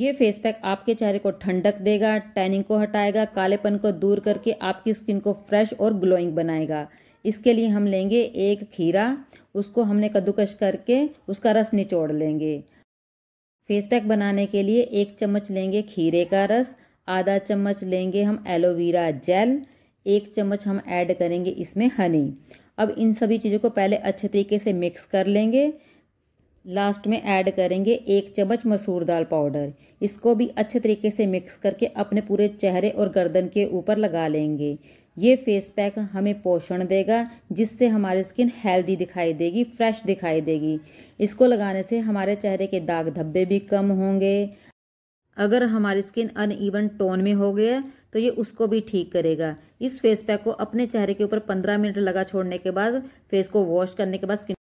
ये face pack आपके चेहरे को ठंडक देगा टैनिंग को हटाएगा कालेपन को दूर करके आपकी स्किन को फ्रेश और ग्लोइंग बनाएगा इसके लिए हम लेंगे एक खीरा उसको हमने कद्दूकश करके उसका रस निचोड़ लेंगे फेस पैक बनाने के लिए एक चम्मच लेंगे खीरे का रस आधा चम्मच लेंगे हम एलोवेरा जेल एक चम्मच हम ऐड करेंगे इसमें हनी अब इन सभी चीज़ों को पहले अच्छे तरीके से मिक्स कर लेंगे लास्ट में ऐड करेंगे एक चम्मच मसूर दाल पाउडर इसको भी अच्छे तरीके से मिक्स करके अपने पूरे चेहरे और गर्दन के ऊपर लगा लेंगे ये फेस पैक हमें पोषण देगा जिससे हमारी स्किन हेल्दी दिखाई देगी फ्रेश दिखाई देगी इसको लगाने से हमारे चेहरे के दाग धब्बे भी कम होंगे अगर हमारी स्किन अन ईवन टोन में हो गया तो ये उसको भी ठीक करेगा इस फेस पैक को अपने चेहरे के ऊपर पंद्रह मिनट लगा छोड़ने के बाद फेस को वॉश करने के बाद स्किन